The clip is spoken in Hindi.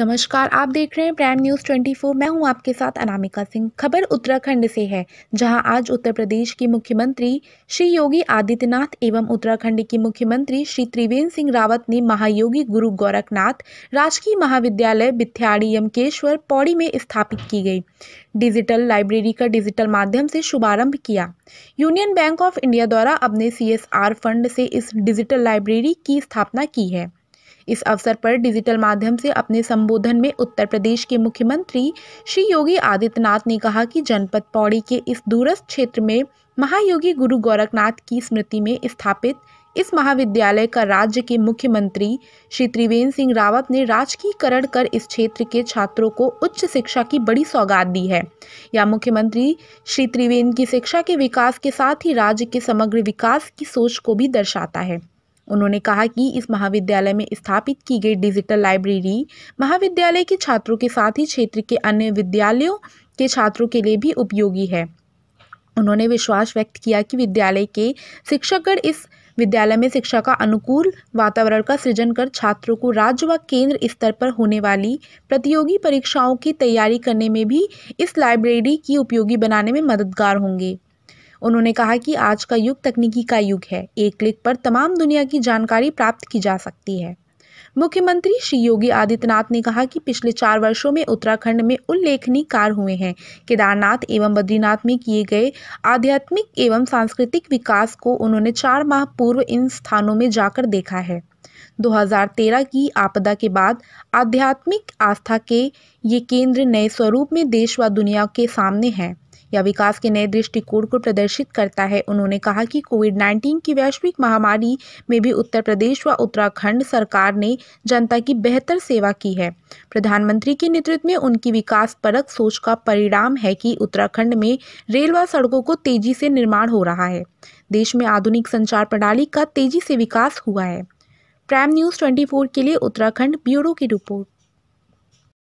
नमस्कार आप देख रहे हैं प्राइम न्यूज 24 मैं हूं आपके साथ अनामिका सिंह खबर उत्तराखंड से है जहां आज उत्तर प्रदेश की मुख्यमंत्री श्री योगी आदित्यनाथ एवं उत्तराखंड की मुख्यमंत्री श्री त्रिवेंद्र सिंह रावत ने महायोगी गुरु गोरखनाथ राजकीय महाविद्यालय बिथ्याड़ी यमकेश्वर पौड़ी में स्थापित की गई डिजिटल लाइब्रेरी का डिजिटल माध्यम से शुभारंभ किया यूनियन बैंक ऑफ इंडिया द्वारा अपने सी फंड से इस डिजिटल लाइब्रेरी की स्थापना की है इस अवसर पर डिजिटल माध्यम से अपने संबोधन में उत्तर प्रदेश के मुख्यमंत्री श्री योगी आदित्यनाथ ने कहा कि जनपद पौड़ी के इस दूरस्थ क्षेत्र में महायोगी गुरु गोरखनाथ की स्मृति में स्थापित इस महाविद्यालय का राज्य के मुख्यमंत्री श्री त्रिवेंद्र सिंह रावत ने राजकीयकरण कर इस क्षेत्र के छात्रों को उच्च शिक्षा की बड़ी सौगात दी है या मुख्यमंत्री श्री त्रिवेंद्र की शिक्षा के विकास के साथ ही राज्य के समग्र विकास की सोच को भी दर्शाता है उन्होंने कहा कि इस महाविद्यालय में स्थापित की गई डिजिटल लाइब्रेरी महाविद्यालय के छात्रों के साथ ही क्षेत्र के अन्य विद्यालयों के छात्रों के लिए भी उपयोगी है उन्होंने विश्वास व्यक्त किया कि विद्यालय के शिक्षकगण इस विद्यालय में शिक्षा का अनुकूल वातावरण का सृजन कर छात्रों को राज्य व केंद्र स्तर पर होने वाली प्रतियोगी परीक्षाओं की तैयारी करने में भी इस लाइब्रेरी की उपयोगी बनाने में मददगार होंगे उन्होंने कहा कि आज का युग तकनीकी का युग है एक क्लिक पर तमाम दुनिया की जानकारी प्राप्त की जा सकती है मुख्यमंत्री श्री योगी आदित्यनाथ ने कहा कि पिछले चार वर्षों में उत्तराखंड में उल्लेखनीय कार्य हुए हैं केदारनाथ एवं बद्रीनाथ में किए गए आध्यात्मिक एवं सांस्कृतिक विकास को उन्होंने चार माह पूर्व इन स्थानों में जाकर देखा है 2013 की आपदा के बाद आध्यात्मिक आस्था के ये केंद्र नए स्वरूप में देश व दुनिया के सामने हैं या विकास के नए दृष्टिकोण को प्रदर्शित करता है उन्होंने कहा कि कोविड नाइन्टीन की वैश्विक महामारी में भी उत्तर प्रदेश व उत्तराखंड सरकार ने जनता की बेहतर सेवा की है प्रधानमंत्री के नेतृत्व में उनकी विकास परक सोच का परिणाम है कि उत्तराखंड में रेल व सड़कों को तेजी से निर्माण हो रहा है देश में आधुनिक संचार प्रणाली का तेजी से विकास हुआ है प्राइम न्यूज़ ट्वेंटी के लिए उत्तराखंड ब्यूरो की रिपोर्ट